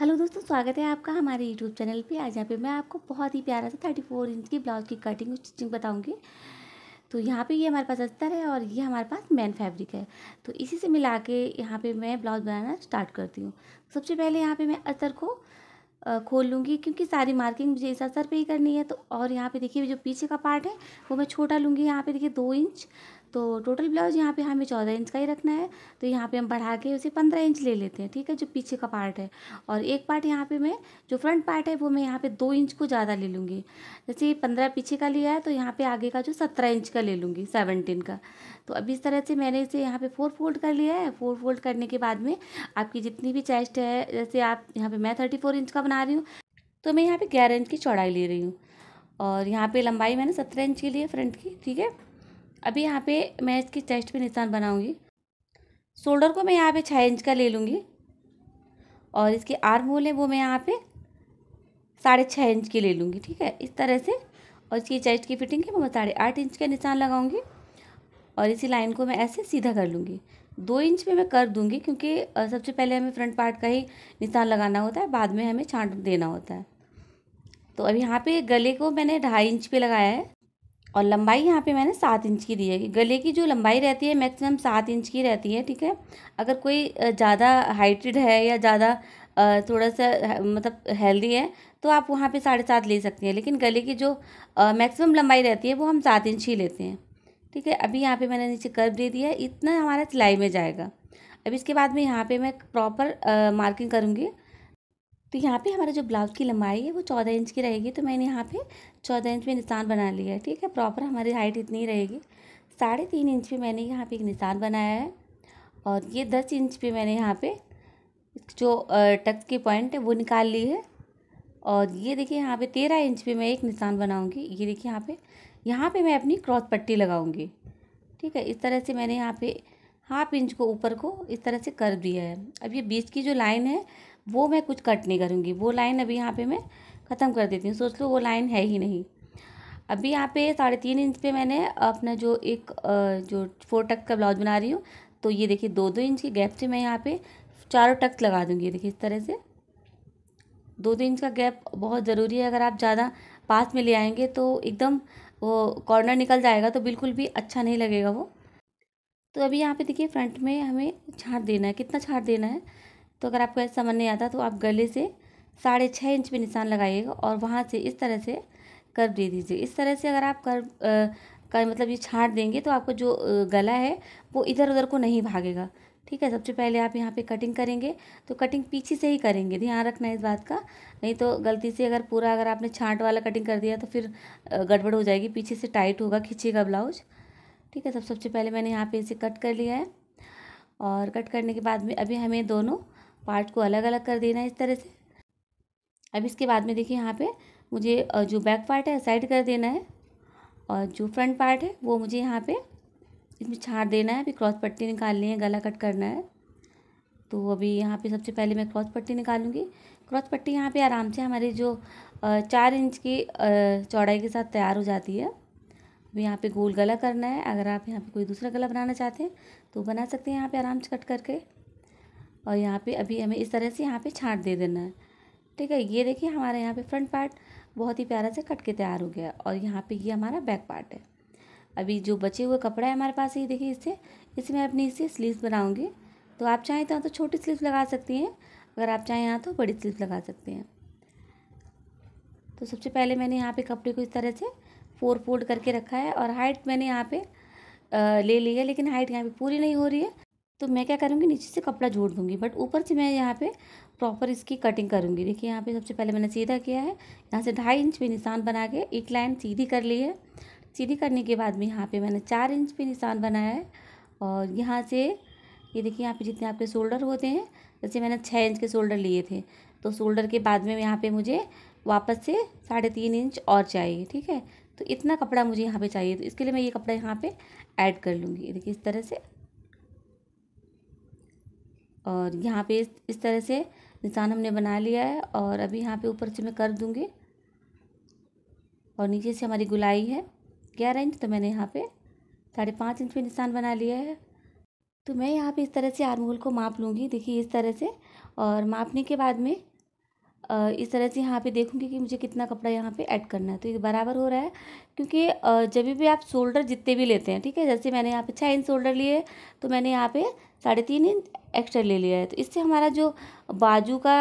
hello दोस्तों स्वागत है आपका हमारे यूट्यूब चैनल पे आज यहाँ पे मैं आपको बहुत ही प्यारा सा थर्टी फोर इंच की ब्लाउज की कटिंग और स्टिचिंग बताऊँगी तो यहाँ पे ये हमारे पास अस्तर है और ये हमारे पास मैन फैब्रिक है तो इसी से मिला के यहाँ पे मैं ब्लाउज बनाना स्टार्ट करती हूँ सबसे पहले यहाँ पर मैं अस्तर को खोल लूँगी क्योंकि सारी मार्किंग मुझे इस अस्तर पर ही करनी है तो और यहाँ पर देखिए जो पीछे का पार्ट है वो मैं छोटा लूँगी यहाँ पर देखिए दो इंच तो टोटल ब्लाउज यहाँ पे हमें चौदह इंच का ही रखना है तो यहाँ पे हम बढ़ा के उसे पंद्रह इंच ले लेते हैं ठीक है जो पीछे का पार्ट है और एक पार्ट यहाँ पे मैं जो फ्रंट पार्ट है वो मैं यहाँ पे दो इंच को ज़्यादा ले लूँगी जैसे पंद्रह पीछे का लिया है तो यहाँ पे आगे का जो सत्रह इंच का ले लूँगी सेवनटीन का तो अब इस तरह से मैंने इसे यहाँ पर फोर फोल्ड कर लिया है फोर फोल्ड करने के बाद में आपकी जितनी भी चेस्ट है जैसे आप यहाँ पर मैं थर्टी फोर इंच का बना रही हूँ तो मैं यहाँ पर ग्यारह इंच की चौड़ाई ले रही हूँ और यहाँ पे लंबाई मैंने सत्रह इंच की ली है फ्रंट की ठीक है अभी यहाँ पे मैं इसके चेस्ट पे निशान बनाऊँगी शोल्डर को मैं यहाँ पे छः इंच का ले लूँगी और इसके आर्म होल है वो मैं यहाँ पे साढ़े छः इंच की ले लूँगी ठीक है इस तरह से और इसकी चेस्ट की फिटिंग है मैं साढ़े आठ इंच का निशान लगाऊँगी और इसी लाइन को मैं ऐसे सीधा कर लूँगी दो इंच पर मैं कर दूँगी क्योंकि सबसे पहले हमें फ्रंट पार्ट का ही निशान लगाना होता है बाद में हमें छाँट देना होता है तो अभी यहाँ पे गले को मैंने ढाई इंच पे लगाया है और लंबाई यहाँ पे मैंने सात इंच की दी है गले की जो लंबाई रहती है मैक्सिमम सात इंच की रहती है ठीक है अगर कोई ज़्यादा हाइटेड है या ज़्यादा थोड़ा सा मतलब हेल्दी है तो आप वहाँ पे साढ़े सात ले सकते हैं लेकिन गले की जो मैक्सिमम लंबाई रहती है वो हम सात इंच ही लेते हैं ठीक है अभी यहाँ पर मैंने नीचे कर्व दे दिया है इतना हमारा सिलाई में जाएगा अब इसके बाद में यहाँ पर मैं प्रॉपर मार्किंग करूँगी तो यहाँ पे हमारा जो ब्लाउज़ की लंबाई है वो चौदह इंच की रहेगी तो मैंने यहाँ पे चौदह इंच में निशान बना लिया है ठीक है प्रॉपर हमारी हाइट इतनी रहेगी साढ़े तीन इंच पे मैंने यहाँ पे एक निशान बनाया है और ये दस इंच पे मैंने यहाँ पे जो टक के पॉइंट है वो निकाल ली है और ये देखिए यहाँ पर तेरह इंच पर मैं एक निशान बनाऊँगी ये देखिए यहाँ पर यहाँ पर मैं अपनी क्रॉस पट्टी लगाऊँगी ठीक है इस तरह से मैंने यहाँ पर हाफ इंच को ऊपर को इस तरह से कर दिया है अब ये बीच की जो लाइन है वो मैं कुछ कट नहीं करूँगी वो लाइन अभी यहाँ पे मैं ख़त्म कर देती हूँ सोच लो वो लाइन है ही नहीं अभी यहाँ पे साढ़े तीन इंच पे मैंने अपना जो एक जो फोर टक का ब्लाउज बना रही हूँ तो ये देखिए दो दो इंच के गैप से मैं यहाँ पे चारों टक्स लगा दूँगी देखिए इस तरह से दो दो इंच का गैप बहुत ज़रूरी है अगर आप ज़्यादा पास में ले आएंगे तो एकदम वो कॉर्नर निकल जाएगा तो बिल्कुल भी अच्छा नहीं लगेगा वो तो अभी यहाँ पे देखिए फ्रंट में हमें छाट देना है कितना छाट देना है तो अगर आपको ऐसा समझ नहीं आता तो आप गले से साढ़े छः इंच पे निशान लगाइएगा और वहाँ से इस तरह से कर्व दे दीजिए इस तरह से अगर आप कर्व का मतलब ये छाँट देंगे तो आपका जो गला है वो इधर उधर को नहीं भागेगा ठीक है सबसे पहले आप यहाँ पे कटिंग करेंगे तो कटिंग पीछे से ही करेंगे ध्यान रखना इस बात का नहीं तो गलती से अगर पूरा अगर आपने छाँट वाला कटिंग कर दिया तो फिर गड़बड़ हो जाएगी पीछे से टाइट होगा खींचेगा ब्लाउज ठीक है सब सबसे पहले मैंने यहाँ पे इसे कट कर लिया है और कट करने के बाद में अभी हमें दोनों पार्ट को अलग अलग कर देना है इस तरह से अब इसके बाद में देखिए यहाँ पे मुझे जो बैक पार्ट है साइड कर देना है और जो फ्रंट पार्ट है वो मुझे यहाँ पे इसमें छाड़ देना है अभी क्रॉस पट्टी निकालनी है गला कट करना है तो अभी यहाँ पे सबसे पहले मैं क्रॉस पट्टी निकालूंगी क्रॉस पट्टी यहाँ पे आराम से हमारी जो चार इंच की चौड़ाई के साथ तैयार हो जाती है अभी यहाँ पे गोल गला करना है अगर आप यहाँ पे कोई दूसरा गला बनाना चाहते हैं तो बना सकते हैं यहाँ पे आराम से कट करके और यहाँ पे अभी हमें इस तरह से यहाँ पे छाँट दे देना है ठीक है ये देखिए हमारा यहाँ पे फ्रंट पार्ट बहुत ही प्यारा से कट के तैयार हो गया और यहाँ पे ये हमारा बैक पार्ट है अभी जो बचे हुए कपड़ा है हमारे पास ये देखिए इससे इसमें अपनी इससे स्लीव्स बनाऊँगी तो आप चाहें तो, तो छोटी स्लीव्स लगा सकती हैं अगर आप चाहें यहाँ तो बड़ी स्लीव्स लगा सकते हैं तो सबसे पहले मैंने यहाँ पे कपड़े को इस तरह से फोर फोल्ड करके रखा है और हाइट मैंने यहाँ पे ले ली है लेकिन हाइट यहाँ पे पूरी नहीं हो रही है तो मैं क्या करूँगी नीचे से कपड़ा जोड़ दूँगी बट ऊपर से मैं यहाँ पे प्रॉपर इसकी कटिंग करूँगी देखिए यहाँ पे सबसे पहले मैंने सीधा किया है यहाँ से ढाई इंच पे निशान बना के एक लाइन सीधी कर ली है सीधी करने के बाद में यहाँ पे मैंने चार इंच पे निशान बनाया है और यहाँ से ये देखिए यहाँ पे जितने आपके शोल्डर होते हैं जैसे मैंने छः इंच के शोल्डर लिए थे तो शोल्डर के बाद में यहाँ पर मुझे वापस से साढ़े तीन इंच और चाहिए ठीक है तो इतना कपड़ा मुझे यहाँ पर चाहिए तो इसके लिए मैं ये कपड़ा यहाँ पर ऐड कर लूँगी देखिए इस तरह से और यहाँ पे इस तरह से निशान हमने बना लिया है और अभी यहाँ पे ऊपर से मैं कर दूँगी और नीचे से हमारी गुलाई है ग्यारह इंच तो मैंने यहाँ पे साढ़े पाँच इंच पे निशान बना लिया है तो मैं यहाँ पे इस तरह से आर्मोल को माप लूँगी देखिए इस तरह से और मापने के बाद में इस तरह से यहाँ पे देखूँगी कि मुझे कितना कपड़ा यहाँ पे ऐड करना है तो ये बराबर हो रहा है क्योंकि जब भी आप शोल्डर जितने भी लेते हैं ठीक है जैसे मैंने यहाँ पे छः इंच शोल्डर लिए तो मैंने यहाँ पे साढ़े तीन इंच एक्स्ट्रा ले लिया है तो इससे हमारा जो बाजू का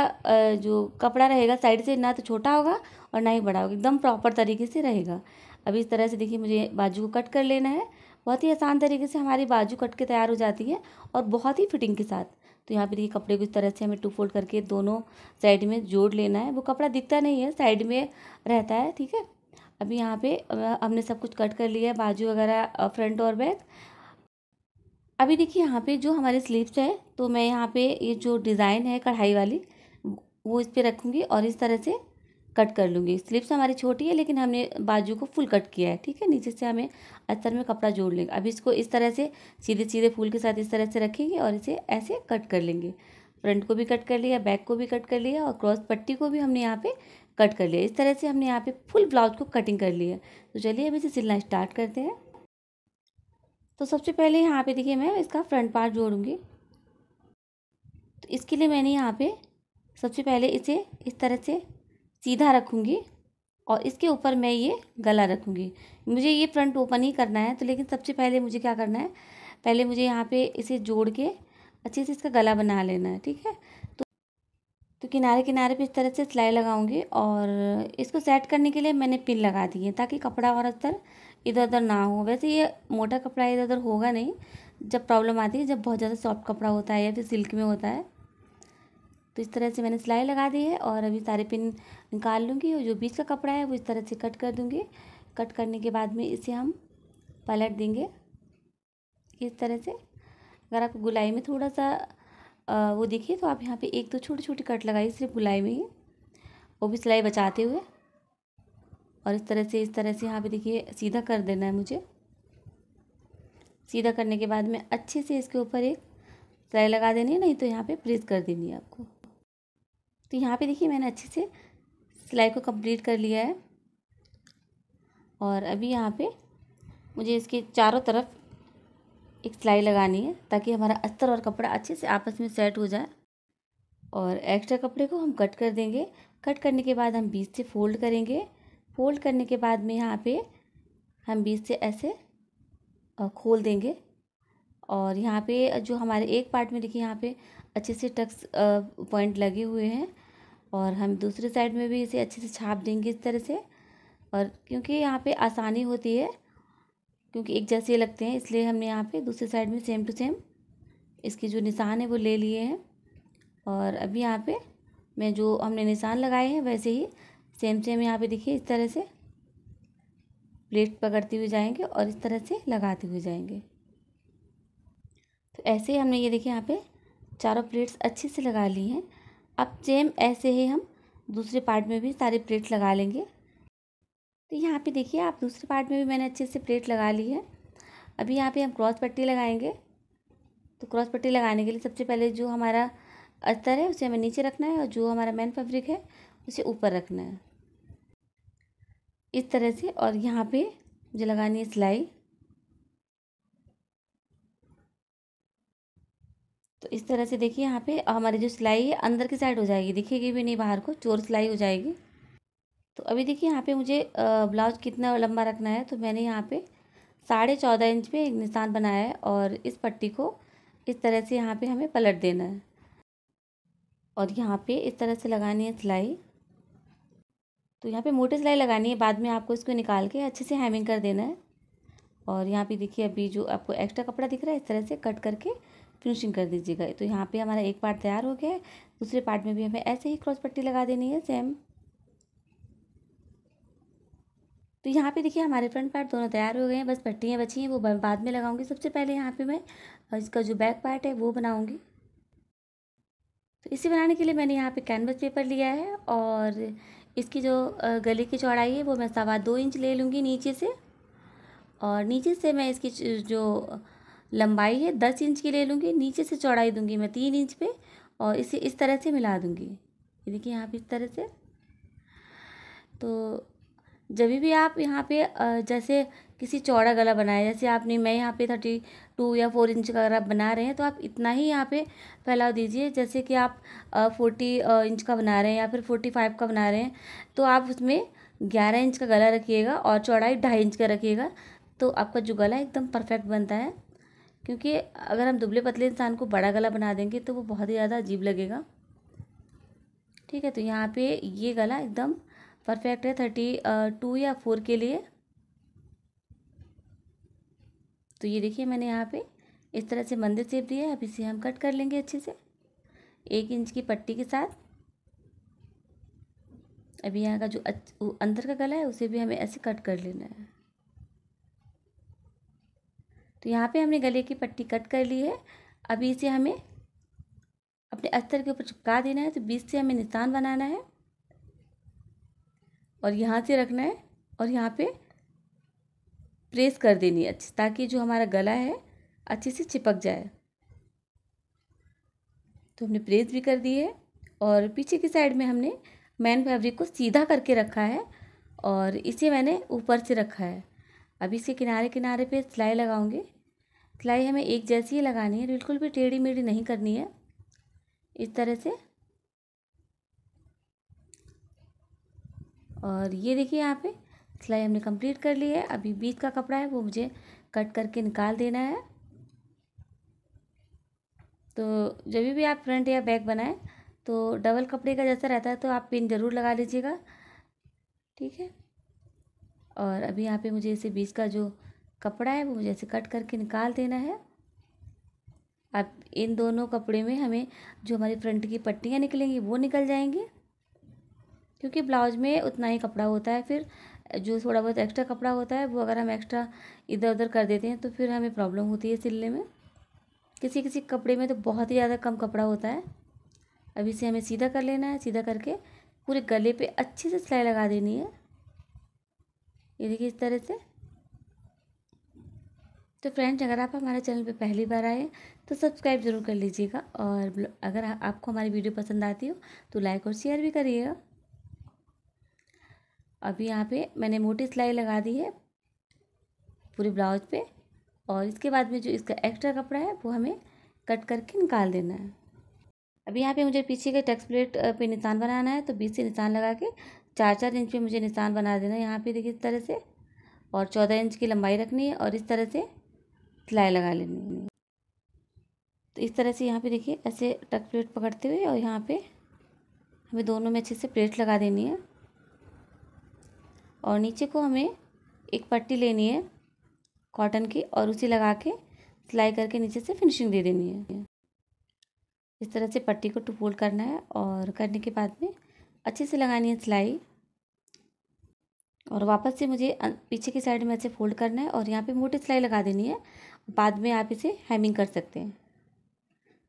जो कपड़ा रहेगा साइड से ना तो छोटा होगा और ना ही बड़ा होगा एकदम प्रॉपर तरीके से रहेगा अब इस तरह से देखिए मुझे बाजू को कट कर लेना है बहुत ही आसान तरीके से हमारी बाजू कट के तैयार हो जाती है और बहुत ही फिटिंग के साथ तो यहाँ पर देखिए कपड़े को इस तरह से हमें टू फोल्ड करके दोनों साइड में जोड़ लेना है वो कपड़ा दिखता नहीं है साइड में रहता है ठीक है अभी यहाँ पे हमने सब कुछ कट कर लिया है बाजू वगैरह फ्रंट और बैक अभी देखिए यहाँ पे जो हमारे स्लीव्स है तो मैं यहाँ पे ये जो डिज़ाइन है कढ़ाई वाली वो इस पर रखूँगी और इस तरह से कट कर लूँगी स्लीव्स हमारी छोटी है लेकिन हमने बाजू को फुल कट किया है ठीक है नीचे से हमें अस्तर में कपड़ा जोड़ लेंगे अभी इसको इस तरह से सीधे सीधे फूल के साथ इस तरह से रखेंगे और इसे ऐसे कट कर लेंगे फ्रंट को भी कट कर लिया बैक को भी कट कर लिया और क्रॉस पट्टी को भी हमने यहाँ पे कट कर लिया इस तरह से हमने यहाँ पे फुल ब्लाउज को कटिंग कर लिया तो चलिए अब इसे सिलना स्टार्ट करते हैं तो सबसे पहले यहाँ पे देखिए मैं इसका फ्रंट पार्ट जोड़ूँगी तो इसके लिए मैंने यहाँ पे सबसे पहले इसे इस तरह से सीधा रखूँगी और इसके ऊपर मैं ये गला रखूँगी मुझे ये फ्रंट ओपन ही करना है तो लेकिन सबसे पहले मुझे क्या करना है पहले मुझे यहाँ पे इसे जोड़ के अच्छे से इसका गला बना लेना है ठीक है तो तो किनारे किनारे पे इस तरह से सिलाई लगाऊंगी और इसको सेट करने के लिए मैंने पिन लगा दी है ताकि कपड़ा और अस्तर इधर उधर ना हो वैसे ये मोटा कपड़ा इधर उधर होगा नहीं जब प्रॉब्लम आती है जब बहुत ज़्यादा सॉफ्ट कपड़ा होता है या फिर सिल्क में होता है तो इस तरह से मैंने सिलाई लगा दी है और अभी सारे पिन निकाल लूँगी और जो बीच का कपड़ा है वो इस तरह से कट कर दूँगी कट करने के बाद में इसे हम पलट देंगे इस तरह से अगर आपको गुलाई में थोड़ा सा वो देखिए तो आप यहाँ पे एक दो छोटी छोटी कट लगाइए सिर्फ गुलाई में ही वो भी सिलाई बचाते हुए और इस तरह से इस तरह से यहाँ पे देखिए सीधा कर देना है मुझे सीधा करने के बाद में अच्छे से इसके ऊपर एक सिलाई लगा देनी है नहीं तो यहाँ पे प्रेस कर देनी है आपको तो यहाँ पे देखिए मैंने अच्छे से सिलाई को कंप्लीट कर लिया है और अभी यहाँ पे मुझे इसके चारों तरफ एक सिलाई लगानी है ताकि हमारा अस्तर और कपड़ा अच्छे से आपस में सेट हो जाए और एक्स्ट्रा कपड़े को हम कट कर देंगे कट करने के बाद हम बीच से फोल्ड करेंगे फोल्ड करने के बाद में यहाँ पे हम बीच से ऐसे खोल देंगे और यहाँ पे जो हमारे एक पार्ट में देखिए यहाँ पे अच्छे से टक्स पॉइंट लगे हुए हैं और हम दूसरे साइड में भी इसे अच्छे से छाप देंगे इस तरह से और क्योंकि यहाँ पे आसानी होती है क्योंकि एक जैसे लगते हैं इसलिए हमने यहाँ पे दूसरे साइड में सेम टू सेम इसके जो निशान है वो ले लिए हैं और अभी यहाँ पे मैं जो हमने निशान लगाए हैं वैसे ही सेम सेम यहाँ पे देखिए इस तरह से प्लेट पकड़ते हुए जाएंगे और इस तरह से लगाते हुए जाएंगे तो ऐसे ही हमने ये देखिए यहाँ पे चारों प्लेट्स अच्छे से लगा ली हैं अब सेम ऐसे ही हम दूसरे पार्ट में भी सारे प्लेट लगा लेंगे तो यहाँ पे देखिए आप दूसरे पार्ट में भी मैंने अच्छे से प्लेट लगा ली है अभी यहाँ पे हम क्रॉस पट्टी लगाएंगे तो क्रॉस पट्टी लगाने के लिए सबसे पहले जो हमारा अस्तर है उसे हमें नीचे रखना है और जो हमारा मेन फैब्रिक है उसे ऊपर रखना है इस तरह से और यहाँ पे मुझे लगानी है सिलाई तो इस तरह से देखिए यहाँ पे हमारी जो सिलाई है अंदर की साइड हो जाएगी दिखेगी भी नहीं बाहर को चोर सिलाई हो जाएगी तो अभी देखिए यहाँ पे मुझे ब्लाउज कितना लंबा रखना है तो मैंने यहाँ पे साढ़े चौदह इंच पे एक निशान बनाया है और इस पट्टी को इस तरह से यहाँ पे हमें पलट देना है और यहाँ पे इस तरह से लगानी है सिलाई तो यहाँ पे मोटी सिलाई लगानी है बाद में आपको इसको निकाल के अच्छे से हैमिंग कर देना है और यहाँ पे देखिए अभी जो आपको एक्स्ट्रा कपड़ा दिख रहा है इस तरह से कट करके फिनिशिंग कर दीजिएगा तो यहाँ पे हमारा एक पार्ट तैयार हो गया है दूसरे पार्ट में भी हमें ऐसे ही क्रॉस पट्टी लगा देनी है सेम तो यहाँ पे देखिए हमारे फ्रंट पार्ट दोनों तैयार हो गए हैं बस पट्टियाँ बची हैं वो बाद में लगाऊंगी सबसे पहले यहाँ पे मैं इसका जो बैक पार्ट है वो बनाऊंगी तो इसे बनाने के लिए मैंने यहाँ पे कैनवस पेपर लिया है और इसकी जो गले की चौड़ाई है वो मैं सवा दो इंच ले लूँगी नीचे से और नीचे से मैं इसकी जो लंबाई है दस इंच की ले लूँगी नीचे से चौड़ाई दूँगी मैं तीन इंच पे और इसे इस तरह से मिला दूँगी ये देखिए यहाँ पे इस तरह से तो जब भी आप यहाँ पे जैसे किसी चौड़ा गला बनाए जैसे आपने मैं यहाँ पे थर्टी टू या फोर इंच का अगर आप बना रहे हैं तो आप इतना ही यहाँ पे फैलाव दीजिए जैसे कि आप फोर्टी इंच का बना रहे हैं या फिर फोर्टी फाइव का बना रहे हैं तो आप उसमें ग्यारह इंच का गला रखिएगा और चौड़ाई ढाई इंच का रखिएगा तो आपका जो गला एकदम परफेक्ट बनता है क्योंकि अगर हम दुबले पतले इंसान को बड़ा गला बना देंगे तो वो बहुत ही ज़्यादा अजीब लगेगा ठीक है तो यहाँ पर ये गला एकदम परफेक्ट है थर्टी टू या फोर के लिए तो ये देखिए मैंने यहाँ पे इस तरह से मंदिर सेप दिया है अब इसे हम कट कर लेंगे अच्छे से एक इंच की पट्टी के साथ अभी यहाँ का जो अंदर का गला है उसे भी हमें ऐसे कट कर लेना है तो यहाँ पे हमने गले की पट्टी कट कर ली है अभी इसे हमें अपने अस्तर के ऊपर चिपका देना है तो बीच से हमें निशान बनाना है और यहाँ से रखना है और यहाँ पे प्रेस कर देनी अच्छी ताकि जो हमारा गला है अच्छे से चिपक जाए तो हमने प्रेस भी कर दी है और पीछे की साइड में हमने मैन फैब्रिक को सीधा करके रखा है और इसे मैंने ऊपर से रखा है अब इसके किनारे किनारे पे सिलाई लगाऊंगी सिलाई हमें एक जैसी ही लगानी है बिल्कुल भी टेढ़ी मेढ़ी नहीं करनी है इस तरह से और ये देखिए यहाँ पे सिलाई हमने कंप्लीट कर ली है अभी बीच का कपड़ा है वो मुझे कट करके निकाल देना है तो जब भी आप फ्रंट या बैक बनाएं तो डबल कपड़े का जैसा रहता है तो आप पिन ज़रूर लगा लीजिएगा ठीक है और अभी यहाँ पे मुझे इसे बीच का जो कपड़ा है वो मुझे ऐसे कट करके निकाल देना है अब इन दोनों कपड़े में हमें जो हमारी फ्रंट की पट्टियाँ निकलेंगी वो निकल जाएंगी क्योंकि ब्लाउज में उतना ही कपड़ा होता है फिर जो थोड़ा बहुत एक्स्ट्रा कपड़ा होता है वो अगर हम एक्स्ट्रा इधर उधर कर देते हैं तो फिर हमें प्रॉब्लम होती है सिलने में किसी किसी कपड़े में तो बहुत ही ज़्यादा कम कपड़ा होता है अभी से हमें सीधा कर लेना है सीधा करके पूरे गले पे अच्छे से सिलाई लगा देनी है ये देखिए इस तरह से तो फ्रेंड्स अगर आप हमारे चैनल पे पहली बार आए तो सब्सक्राइब ज़रूर कर लीजिएगा और अगर आपको हमारी वीडियो पसंद आती हो तो लाइक और शेयर भी करिएगा अभी यहाँ पे मैंने मोटी सिलाई लगा दी है पूरे ब्लाउज पे और इसके बाद में जो इसका एक्स्ट्रा कपड़ा है वो हमें कट करके निकाल देना है अभी यहाँ पे मुझे पीछे के टेक्स प्लेट पे निशान बनाना है तो बीस से निशान लगा के चार चार इंच पे मुझे निशान बना देना है यहाँ पे देखिए इस तरह से और चौदह इंच की लंबाई रखनी है और इस तरह से सिलाई लगा लेनी है तो इस तरह से यहाँ पे देखिए ऐसे टक प्लेट पकड़ते हुए और यहाँ पे हमें दोनों में अच्छे से प्लेट लगा देनी है और नीचे को हमें एक पट्टी लेनी है कॉटन की और उसी लगा के सिलाई करके नीचे से फिनिशिंग दे देनी है इस तरह से पट्टी को टू फोल्ड करना है और करने के बाद में अच्छे से लगानी है सिलाई और वापस से मुझे पीछे की साइड में ऐसे फोल्ड करना है और यहाँ पे मोटी सिलाई लगा देनी है बाद में आप इसे हैमिंग कर सकते हैं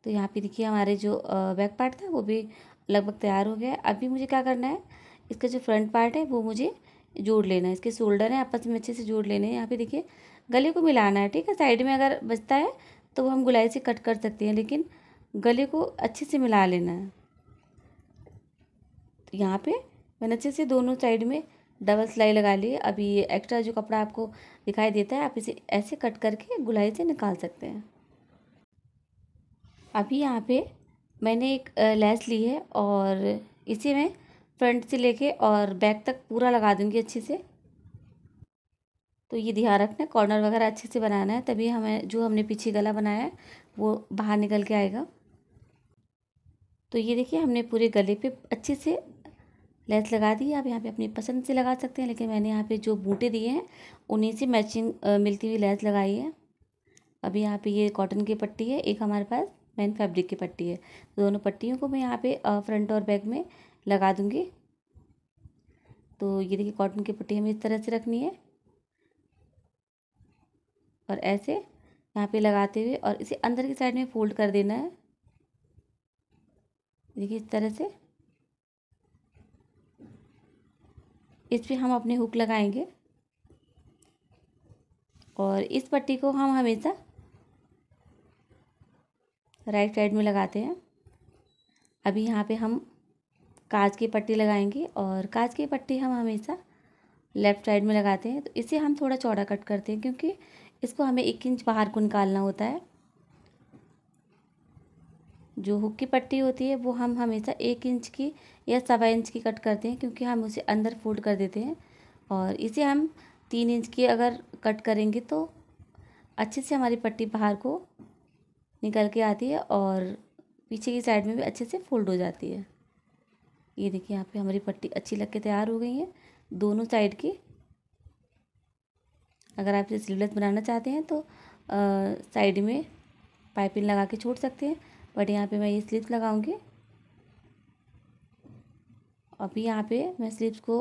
तो यहाँ पे देखिए हमारे जो बैक पार्ट था वो भी लगभग तैयार हो गया है अभी मुझे क्या करना है इसका जो फ्रंट पार्ट है वो मुझे जोड़ लेना है इसके शोल्डर हैं आपस में अच्छे से जोड़ लेने हैं यहाँ पे देखिए गले को मिलाना है ठीक है साइड में अगर बचता है तो हम गुलाई से कट कर सकते हैं लेकिन गले को अच्छे से मिला लेना है तो यहाँ पे मैंने अच्छे से दोनों साइड में डबल सिलाई लगा ली अभी ये एक्स्ट्रा जो कपड़ा आपको दिखाई देता है आप इसे ऐसे कट करके गुलाई से निकाल सकते हैं अभी यहाँ पे मैंने एक लैस ली है और इसी में फ्रंट से लेके और बैक तक पूरा लगा दूँगी अच्छे से तो ये ध्यान रखना कॉर्नर वगैरह अच्छे से बनाना है तभी हमें जो हमने पीछे गला बनाया है वो बाहर निकल के आएगा तो ये देखिए हमने पूरे गले पे अच्छे से लेस लगा दी आप यहाँ पे अपनी पसंद से लगा सकते हैं लेकिन मैंने यहाँ पे जो बूटे दिए हैं उन्हीं से मैचिंग मिलती हुई लेस लगाई है अभी यहाँ पे ये कॉटन की पट्टी है एक हमारे पास मेन फैब्रिक की पट्टी है दोनों पट्टियों को मैं यहाँ पे फ्रंट और बैक में लगा दूँगी तो ये देखिए कॉटन की पट्टी हमें इस तरह से रखनी है और ऐसे यहाँ पे लगाते हुए और इसे अंदर की साइड में फोल्ड कर देना है देखिए इस तरह से इस पर हम अपने हुक लगाएंगे और इस पट्टी को हम हमेशा राइट साइड में लगाते हैं अभी यहाँ पे हम कांच की पट्टी लगाएंगे और कांच की पट्टी हम हमेशा लेफ़्ट साइड में लगाते हैं तो इसे हम थोड़ा चौड़ा कट करते हैं क्योंकि इसको हमें एक इंच बाहर को निकालना होता है जो हुक की पट्टी होती है वो हम हमेशा एक इंच की या सवा इंच की कट करते हैं क्योंकि हम उसे अंदर फोल्ड कर देते हैं और इसे हम तीन इंच की अगर कट करेंगे तो अच्छे से हमारी पट्टी बाहर को निकल के आती है और पीछे की साइड में भी अच्छे से फोल्ड हो जाती है ये देखिए यहाँ पे हमारी पट्टी अच्छी लग के तैयार हो गई है दोनों साइड की अगर आप इसे स्लीवलेस बनाना चाहते हैं तो साइड में पाइपिंग लगा के छोड़ सकते हैं बट यहाँ पे मैं ये स्लीव्स लगाऊंगी अभी यहाँ पे मैं स्लीव्स को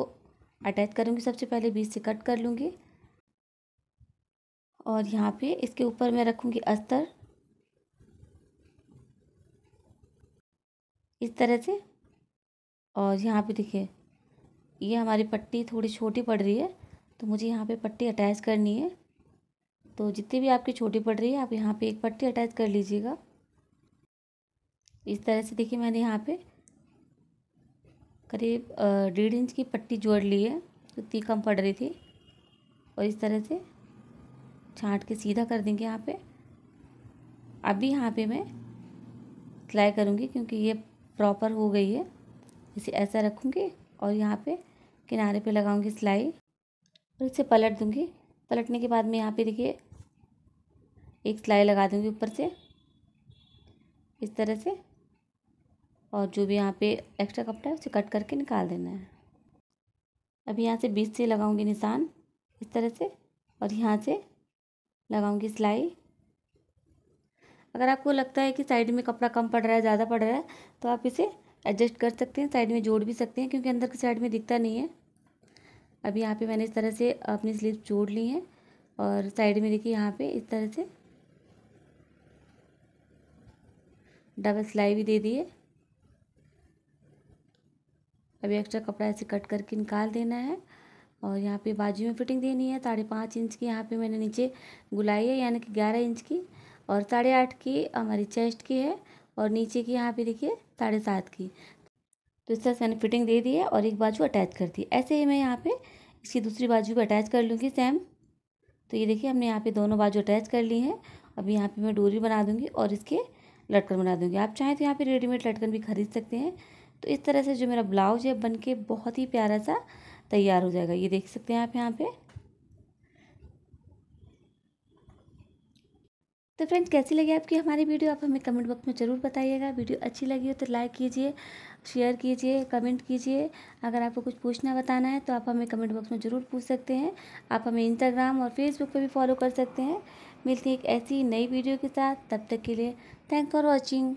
अटैच करूँगी सबसे पहले बीच से कट कर लूँगी और यहाँ पे इसके ऊपर मैं रखूँगी अस्तर इस तरह से और यहाँ पे देखिए ये हमारी पट्टी थोड़ी छोटी पड़ रही है तो मुझे यहाँ पे पट्टी अटैच करनी है तो जितनी भी आपकी छोटी पड़ रही है आप यहाँ पे एक पट्टी अटैच कर लीजिएगा इस तरह से देखिए मैंने यहाँ पे करीब डेढ़ इंच की पट्टी जोड़ ली है उतनी तो कम पड़ रही थी और इस तरह से छाँट के सीधा कर देंगे यहाँ पे अभी यहाँ पे मैं सिलाई करूँगी क्योंकि ये प्रॉपर हो गई है इसे ऐसा रखूँगी और यहाँ पे किनारे पे लगाऊँगी सिलाई और इसे पलट दूँगी पलटने के बाद मैं यहाँ पे देखिए एक सिलाई लगा दूँगी ऊपर से इस तरह से और जो भी यहाँ पे एक्स्ट्रा कपड़ा है उसे कट करके निकाल देना है अभी यहाँ से बीच से लगाऊँगी निशान इस तरह से और यहाँ से लगाऊँगी सिलाई अगर आपको लगता है कि साइड में कपड़ा कम पड़ रहा है ज़्यादा पड़ रहा है तो आप इसे एडजस्ट कर सकते हैं साइड में जोड़ भी सकते हैं क्योंकि अंदर की साइड में दिखता नहीं है अब यहाँ पे मैंने इस तरह से अपनी स्लीव जोड़ ली है और साइड में देखिए यहाँ पे इस तरह से डबल सिलाई भी दे दी है अभी एक्स्ट्रा कपड़ा ऐसे कट करके निकाल देना है और यहाँ पे बाजू में फिटिंग देनी है साढ़े पाँच इंच की यहाँ पे मैंने नीचे गुलाई है यानी कि ग्यारह इंच की और साढ़े आठ की हमारी चेस्ट की है और नीचे की यहाँ पे देखिए साढ़े सात की तो इस तरह से मैंने फिटिंग दे दी है और एक बाजू अटैच कर दी ऐसे ही मैं यहाँ पे इसकी दूसरी बाजू को अटैच कर लूँगी सेम तो ये देखिए हमने यहाँ पे दोनों बाजू अटैच कर ली हैं अब यहाँ पे मैं डोरी बना दूँगी और इसके लटकन बना दूँगी आप चाहें तो यहाँ पर रेडीमेड लटकन भी खरीद सकते हैं तो इस तरह से जो मेरा ब्लाउज है बन के बहुत ही प्यारा सा तैयार हो जाएगा ये देख सकते हैं आप यहाँ पर तो फ्रेंड्स कैसी लगी आपकी हमारी वीडियो आप हमें कमेंट बॉक्स में ज़रूर बताइएगा वीडियो अच्छी लगी हो तो लाइक कीजिए शेयर कीजिए कमेंट कीजिए अगर आपको कुछ पूछना बताना है तो आप हमें कमेंट बॉक्स में ज़रूर पूछ सकते हैं आप हमें इंस्टाग्राम और फेसबुक पर भी फॉलो कर सकते हैं मिलती है एक ऐसी नई वीडियो के साथ तब तक के लिए थैंक फॉर वॉचिंग